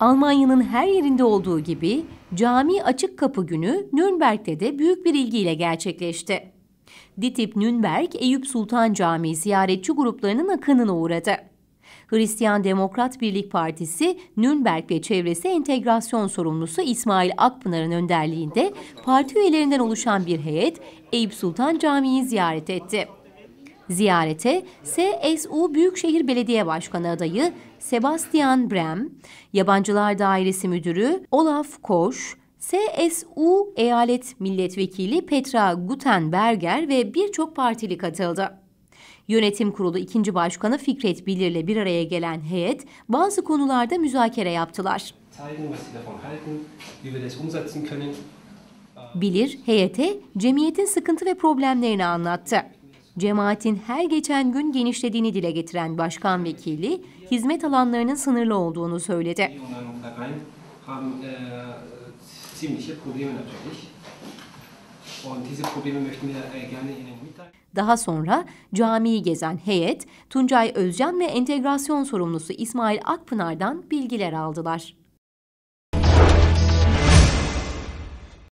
Almanya'nın her yerinde olduğu gibi cami açık kapı günü Nürnberg'te de büyük bir ilgiyle gerçekleşti. DİTİB Nürnberg Eyüp Sultan Camii ziyaretçi gruplarının akınına uğradı. Hristiyan Demokrat Birlik Partisi Nürnberg ve çevresi entegrasyon sorumlusu İsmail Akpınar'ın önderliğinde parti üyelerinden oluşan bir heyet Eyüp Sultan Camii'yi ziyaret etti. Ziyarete CSU Büyükşehir Belediye Başkanı adayı Sebastian Brem, Yabancılar Dairesi Müdürü Olaf Koş, CSU Eyalet Milletvekili Petra Gutenberger ve birçok partili katıldı. Yönetim Kurulu 2. Başkanı Fikret Bilir ile bir araya gelen heyet bazı konularda müzakere yaptılar. Bilir heyete cemiyetin sıkıntı ve problemlerini anlattı cemaatin her geçen gün genişlediğini dile getiren başkan vekili, hizmet alanlarının sınırlı olduğunu söyledi. Daha sonra camiyi gezen heyet, Tuncay Özcan ve entegrasyon sorumlusu İsmail Akpınar'dan bilgiler aldılar.